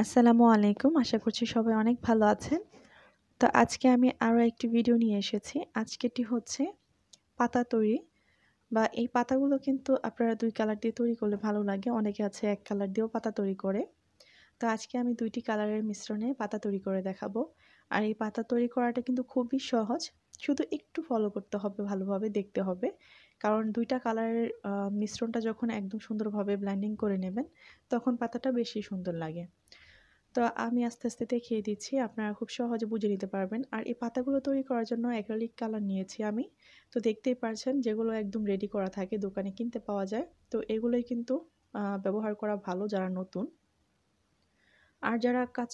আসসালামু আলাইকুম আশা করছি সবাই অনেক ভালো আছেন তো আজকে আমি আরও একটি ভিডিও নিয়ে এসেছি আজকেটি হচ্ছে পাতা তৈরি বা এই পাতাগুলো কিন্তু আপনারা দুই কালার দিয়ে তৈরি করলে ভালো লাগে অনেকে আছে এক কালার দিয়েও পাতা তৈরি করে তো আজকে আমি দুইটি কালারের মিশ্রণে পাতা তৈরি করে দেখাবো আর এই পাতা তৈরি করাটা কিন্তু খুবই সহজ শুধু একটু ফলো করতে হবে ভালোভাবে দেখতে হবে কারণ দুইটা কালারের মিশ্রণটা যখন একদম সুন্দরভাবে ব্ল্যান্ডিং করে নেবেন তখন পাতাটা বেশি সুন্দর লাগে তো আমি আস্তে আস্তে দেখিয়ে দিচ্ছি আপনারা খুব সহজে বুঝে নিতে পারবেন আর এই পাতাগুলো তৈরি করার জন্য অ্যাক্রেলিক কালার নিয়েছি আমি তো দেখতেই পারছেন যেগুলো একদম রেডি করা থাকে দোকানে কিনতে পাওয়া যায় তো এগুলোই কিন্তু ব্যবহার করা ভালো যারা নতুন আর যারা কাজ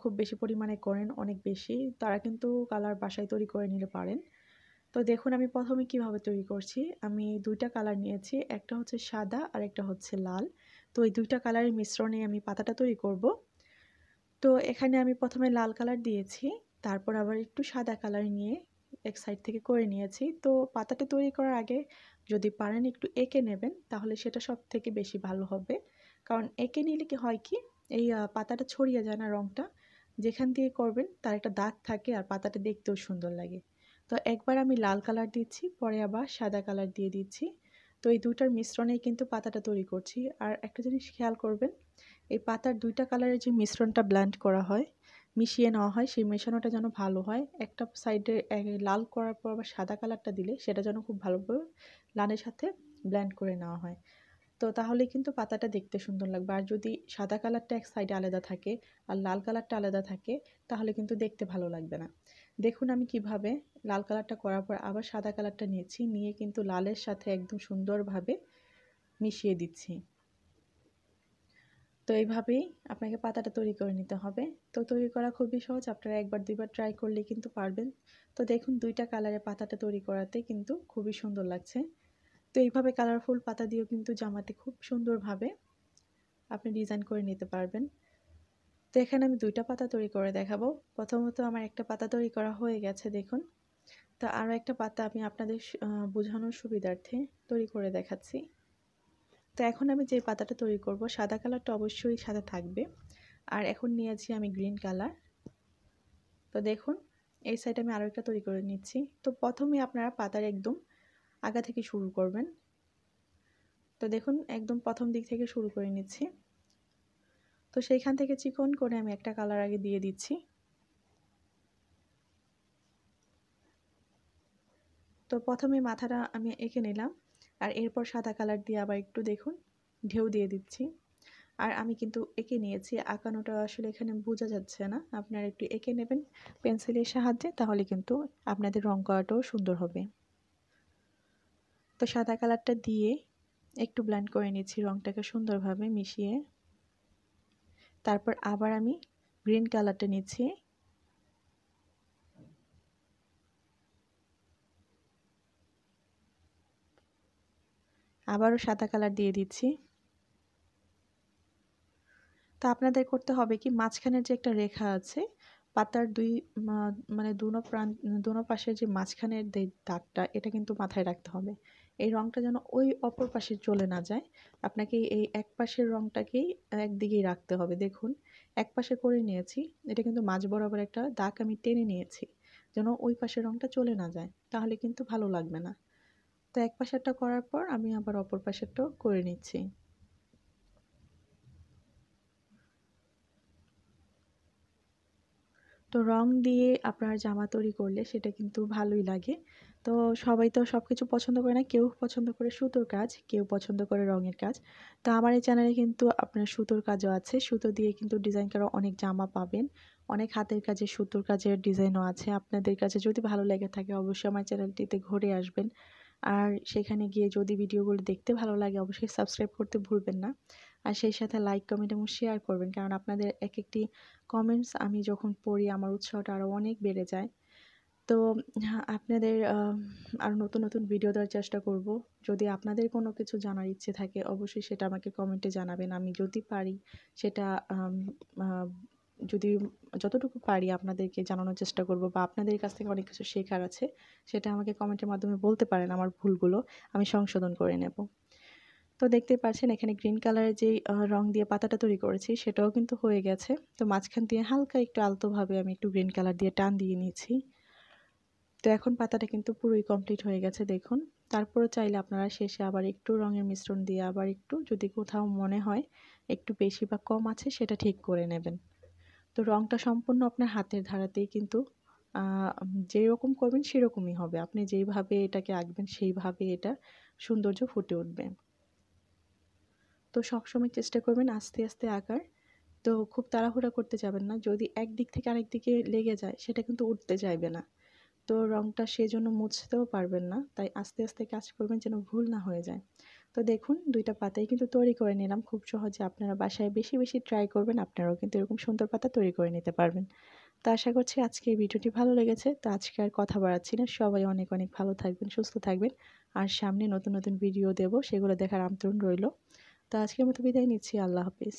খুব বেশি পরিমাণে করেন অনেক বেশি তারা কিন্তু কালার বাসায় তৈরি করে নিতে পারেন তো দেখুন আমি প্রথমে কিভাবে তৈরি করছি আমি দুইটা কালার নিয়েছি একটা হচ্ছে সাদা আর একটা হচ্ছে লাল তো এই দুইটা কালারের মিশ্রণে আমি পাতাটা তৈরি করব তো এখানে আমি প্রথমে লাল কালার দিয়েছি তারপর আবার একটু সাদা কালার নিয়ে এক সাইড থেকে করে নিয়েছি তো পাতাটা তৈরি করার আগে যদি পারেন একটু এঁকে নেবেন তাহলে সেটা সব থেকে বেশি ভালো হবে কারণ এঁকে নিলে কি হয় কি এই পাতাটা ছড়িয়ে যায় না রঙটা যেখান দিয়ে করবেন তার একটা দাগ থাকে আর পাতাটা দেখতেও সুন্দর লাগে তো একবার আমি লাল কালার দিচ্ছি পরে আবার সাদা কালার দিয়ে দিচ্ছি তো এই দুটার মিশ্রণেই কিন্তু পাতাটা তৈরি করছি আর একটা জিনিস খেয়াল করবেন এই পাতার দুইটা কালারের যে মিশ্রণটা ব্ল্যান্ড করা হয় মিশিয়ে নেওয়া হয় সেই মেশানোটা যেন ভালো হয় একটা সাইডে লাল করার পর আবার সাদা কালারটা দিলে সেটা যেন খুব ভালোভাবে লালের সাথে ব্ল্যান্ড করে নেওয়া হয় তো তাহলে কিন্তু পাতাটা দেখতে সুন্দর লাগবে আর যদি সাদা কালারটা এক সাইডে আলাদা থাকে আর লাল কালারটা আলাদা থাকে তাহলে কিন্তু দেখতে ভালো লাগবে না দেখুন আমি কিভাবে লাল কালারটা করার পর আবার সাদা কালারটা নিয়েছি নিয়ে কিন্তু লালের সাথে একদম সুন্দরভাবে মিশিয়ে দিচ্ছি তো এইভাবেই আপনাকে পাতাটা তৈরি করে নিতে হবে তো তৈরি করা খুবই সহজ আপনারা একবার দুইবার ট্রাই করলে কিন্তু পারবেন তো দেখুন দুইটা কালারে পাতাটা তৈরি করাতে কিন্তু খুবই সুন্দর লাগছে তো এইভাবে কালারফুল পাতা দিয়েও কিন্তু জামাতে খুব সুন্দরভাবে আপনি ডিজাইন করে নিতে পারবেন তো এখানে আমি দুইটা পাতা তৈরি করে দেখাবো প্রথমত আমার একটা পাতা তৈরি করা হয়ে গেছে দেখুন তো আরও একটা পাতা আমি আপনাদের বোঝানোর সুবিধার্থে তৈরি করে দেখাচ্ছি তো এখন আমি যে পাতাটা তৈরি করব সাদা কালারটা অবশ্যই সাদা থাকবে আর এখন নিয়েছি আমি গ্রিন কালার তো দেখুন এই সাইড আমি আরও একটা তৈরি করে নিচ্ছি তো প্রথমে আপনারা পাতার একদম আগা থেকে শুরু করবেন তো দেখুন একদম প্রথম দিক থেকে শুরু করে নিচ্ছি তো সেইখান থেকে চিকন করে আমি একটা কালার আগে দিয়ে দিচ্ছি তো প্রথমে মাথাটা আমি এঁকে নিলাম আর এরপর সাদা কালার দিয়ে আবার একটু দেখুন ঢেউ দিয়ে দিচ্ছি আর আমি কিন্তু এঁকে নিয়েছি আঁকানোটা আসলে এখানে বোঝা যাচ্ছে না আপনারা একটু এঁকে নেবেন পেন্সিলের সাহায্যে তাহলে কিন্তু আপনাদের রং করাটাও সুন্দর হবে তো সাদা কালারটা দিয়ে একটু ব্ল্যান্ড করে নিয়েছি রংটাকে সুন্দরভাবে মিশিয়ে তারপর আবার আমি গ্রিন কালারটা নিচ্ছি আবারও সাদা কালার দিয়ে দিচ্ছি তো আপনাদের করতে হবে কি মাঝখানের যে একটা রেখা আছে পাতার দুই মানে দুনো প্রাণ দুনো পাশের যে মাঝখানের দাগটা এটা কিন্তু মাথায় রাখতে হবে এই রঙটা যেন ওই অপর পাশে চলে না যায় আপনাকে এই এক পাশের রঙটাকেই একদিকেই রাখতে হবে দেখুন এক পাশে করে নিয়েছি এটা কিন্তু মাঝ বরাবর একটা দাগ আমি টেনে নিয়েছি যেন ওই পাশের রঙটা চলে না যায় তাহলে কিন্তু ভালো লাগবে না তো এক পাশেরটা করার পর আমি আবার অপর পাশেরটাও করে নিচ্ছি তো রং দিয়ে আপনার জামা তৈরি করলে সেটা কিন্তু ভালোই লাগে তো সবাই তো সব কিছু পছন্দ করে না কেউ পছন্দ করে সুতোর কাজ কেউ পছন্দ করে রঙের কাজ তো আমার এই চ্যানেলে কিন্তু আপনার সুতোর কাজও আছে সুতো দিয়ে কিন্তু ডিজাইন করা অনেক জামা পাবেন অনেক হাতের কাজে সুতোর কাজের ডিজাইনও আছে আপনাদের কাছে যদি ভালো লেগে থাকে অবশ্যই আমার চ্যানেলটিতে ঘুরে আসবেন আর সেখানে গিয়ে যদি ভিডিওগুলো দেখতে ভালো লাগে অবশ্যই সাবস্ক্রাইব করতে ভুলবেন না আর সেই সাথে লাইক কমেন্ট এবং শেয়ার করবেন কারণ আপনাদের এক একটি কমেন্টস আমি যখন পড়ি আমার উৎসাহটা আরও অনেক বেড়ে যায় তো আপনাদের আর নতুন নতুন ভিডিও দেওয়ার চেষ্টা করব যদি আপনাদের কোনো কিছু জানার ইচ্ছে থাকে অবশ্যই সেটা আমাকে কমেন্টে জানাবেন আমি যদি পারি সেটা যদি যতটুকু পারি আপনাদেরকে জানানোর চেষ্টা করব বা আপনাদের কাছ থেকে অনেক কিছু শেখার আছে সেটা আমাকে কমেন্টের মাধ্যমে বলতে পারেন আমার ভুলগুলো আমি সংশোধন করে নেব তো দেখতে পাচ্ছেন এখানে গ্রিন কালারের যেই রং দিয়ে পাতাটা তৈরি করেছি সেটাও কিন্তু হয়ে গেছে তো মাঝখান দিয়ে হালকা একটু আলতোভাবে আমি একটু গ্রিন কালার দিয়ে টান দিয়ে নিয়েছি তো এখন পাতাটা কিন্তু পুরোই কমপ্লিট হয়ে গেছে দেখুন তারপরে চাইলে আপনারা শেষে আবার একটু রঙের মিশ্রণ দিয়ে আবার একটু যদি কোথাও মনে হয় একটু বেশি বা কম আছে সেটা ঠিক করে নেবেন তো রঙটা সম্পূর্ণ আপনার হাতের ধারাতেই কিন্তু যেরকম রকম করবেন সেরকমই হবে আপনি যেইভাবে এটাকে আঁকবেন সেইভাবে এটা সৌন্দর্য ফুটে উঠবে তো সবসময় চেষ্টা করবেন আস্তে আস্তে আঁকার তো খুব তাড়াহুড়া করতে যাবেন না যদি একদিক থেকে আরেক দিকে লেগে যায় সেটা কিন্তু উঠতে চাইবে না তো রঙটা সেই জন্য মুছতেও পারবেন না তাই আস্তে আস্তে কাজ করবেন যেন ভুল না হয়ে যায় তো দেখুন দুইটা পাতাই কিন্তু তৈরি করে নিলাম খুব সহজে আপনারা বাসায় বেশি বেশি ট্রাই করবেন আপনারাও কিন্তু এরকম সুন্দর পাতা তৈরি করে নিতে পারবেন তো আশা করছি আজকে এই ভিডিওটি ভালো লেগেছে তো আজকে আর কথা বাড়াচ্ছি না সবাই অনেক অনেক ভালো থাকবেন সুস্থ থাকবেন আর সামনে নতুন নতুন ভিডিও দেব সেগুলো দেখার আমন্ত্রণ রইল তো আজকের মতো বিদায় নিচ্ছি আল্লাহ হাফিজ